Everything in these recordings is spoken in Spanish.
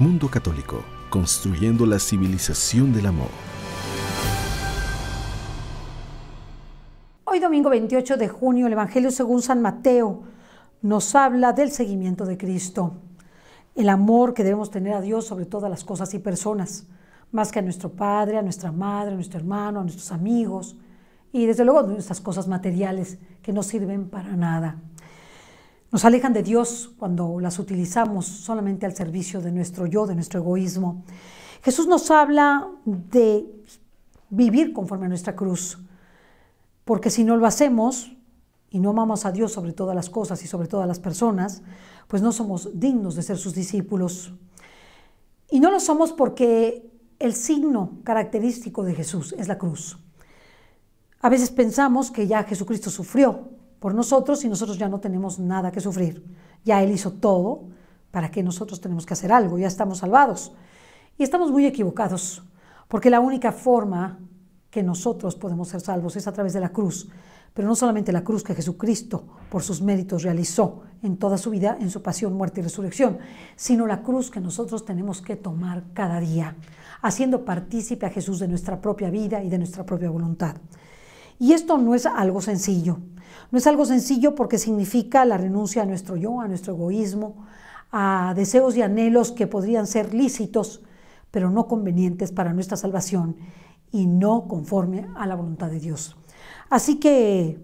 Mundo Católico, construyendo la civilización del amor. Hoy domingo 28 de junio el Evangelio según San Mateo nos habla del seguimiento de Cristo, el amor que debemos tener a Dios sobre todas las cosas y personas, más que a nuestro padre, a nuestra madre, a nuestro hermano, a nuestros amigos y desde luego nuestras cosas materiales que no sirven para nada. Nos alejan de Dios cuando las utilizamos solamente al servicio de nuestro yo, de nuestro egoísmo. Jesús nos habla de vivir conforme a nuestra cruz, porque si no lo hacemos y no amamos a Dios sobre todas las cosas y sobre todas las personas, pues no somos dignos de ser sus discípulos. Y no lo somos porque el signo característico de Jesús es la cruz. A veces pensamos que ya Jesucristo sufrió, por nosotros y nosotros ya no tenemos nada que sufrir. Ya Él hizo todo para que nosotros tenemos que hacer algo, ya estamos salvados. Y estamos muy equivocados, porque la única forma que nosotros podemos ser salvos es a través de la cruz, pero no solamente la cruz que Jesucristo por sus méritos realizó en toda su vida, en su pasión, muerte y resurrección, sino la cruz que nosotros tenemos que tomar cada día, haciendo partícipe a Jesús de nuestra propia vida y de nuestra propia voluntad. Y esto no es algo sencillo. No es algo sencillo porque significa la renuncia a nuestro yo, a nuestro egoísmo, a deseos y anhelos que podrían ser lícitos, pero no convenientes para nuestra salvación y no conforme a la voluntad de Dios. Así que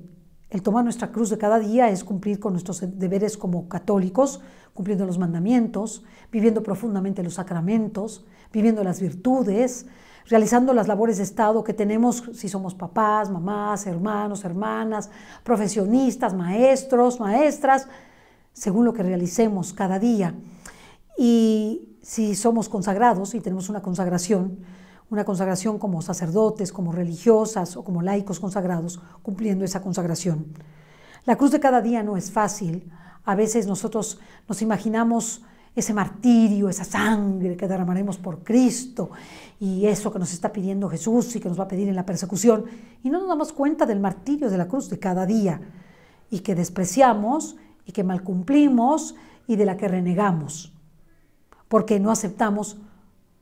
el tomar nuestra cruz de cada día es cumplir con nuestros deberes como católicos, cumpliendo los mandamientos, viviendo profundamente los sacramentos, viviendo las virtudes, realizando las labores de Estado que tenemos si somos papás, mamás, hermanos, hermanas, profesionistas, maestros, maestras, según lo que realicemos cada día. Y si somos consagrados y tenemos una consagración, una consagración como sacerdotes, como religiosas o como laicos consagrados, cumpliendo esa consagración. La cruz de cada día no es fácil. A veces nosotros nos imaginamos ese martirio, esa sangre que derramaremos por Cristo y eso que nos está pidiendo Jesús y que nos va a pedir en la persecución. Y no nos damos cuenta del martirio de la cruz de cada día y que despreciamos y que mal cumplimos y de la que renegamos porque no aceptamos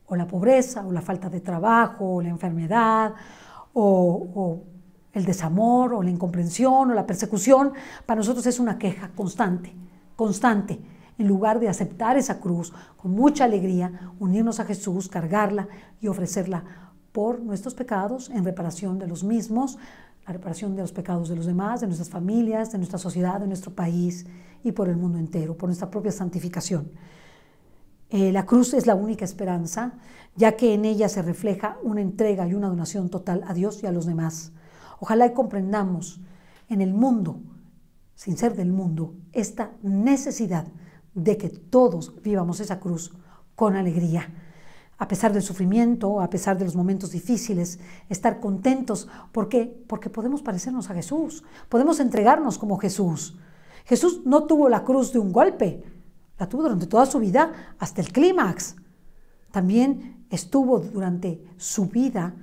o la pobreza o la falta de trabajo o la enfermedad o, o el desamor o la incomprensión o la persecución. Para nosotros es una queja constante, constante en lugar de aceptar esa cruz con mucha alegría, unirnos a Jesús, cargarla y ofrecerla por nuestros pecados en reparación de los mismos, la reparación de los pecados de los demás, de nuestras familias, de nuestra sociedad, de nuestro país y por el mundo entero, por nuestra propia santificación. Eh, la cruz es la única esperanza, ya que en ella se refleja una entrega y una donación total a Dios y a los demás. Ojalá comprendamos en el mundo, sin ser del mundo, esta necesidad de que todos vivamos esa cruz con alegría. A pesar del sufrimiento, a pesar de los momentos difíciles, estar contentos. ¿Por qué? Porque podemos parecernos a Jesús, podemos entregarnos como Jesús. Jesús no tuvo la cruz de un golpe, la tuvo durante toda su vida hasta el clímax. También estuvo durante su vida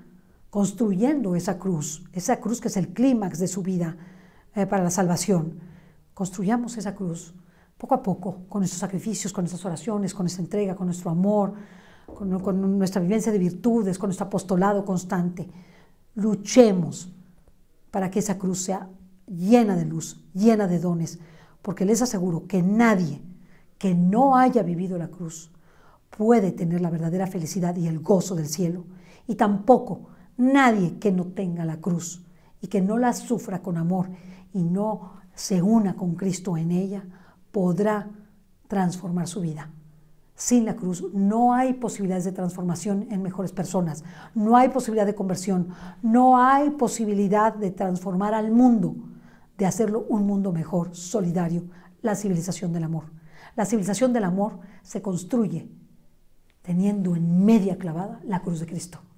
construyendo esa cruz, esa cruz que es el clímax de su vida eh, para la salvación. Construyamos esa cruz poco a poco, con nuestros sacrificios, con nuestras oraciones, con nuestra entrega, con nuestro amor, con, nuestra vivencia de virtudes, con nuestro apostolado constante. Luchemos para que esa cruz sea llena de luz, llena de dones, porque les aseguro que nadie que no haya vivido la cruz puede tener la verdadera felicidad y el gozo del cielo, y tampoco nadie que no tenga la cruz y que no la sufra con amor y no se una con Cristo en ella podrá transformar su vida. Sin la cruz no hay posibilidades de transformación en mejores personas, no hay posibilidad de conversión, no hay posibilidad de transformar al mundo, de hacerlo un mundo mejor, solidario, la civilización del amor. La civilización del amor se construye teniendo en media clavada la cruz de Cristo.